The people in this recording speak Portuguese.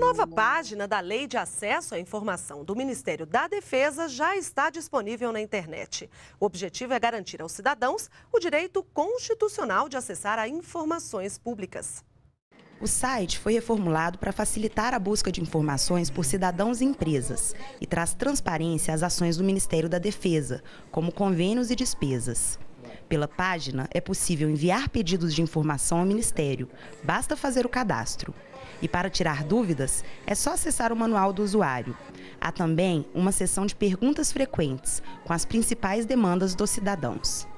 nova página da Lei de Acesso à Informação do Ministério da Defesa já está disponível na internet. O objetivo é garantir aos cidadãos o direito constitucional de acessar a informações públicas. O site foi reformulado para facilitar a busca de informações por cidadãos e empresas e traz transparência às ações do Ministério da Defesa, como convênios e despesas. Pela página, é possível enviar pedidos de informação ao Ministério, basta fazer o cadastro. E para tirar dúvidas, é só acessar o manual do usuário. Há também uma seção de perguntas frequentes, com as principais demandas dos cidadãos.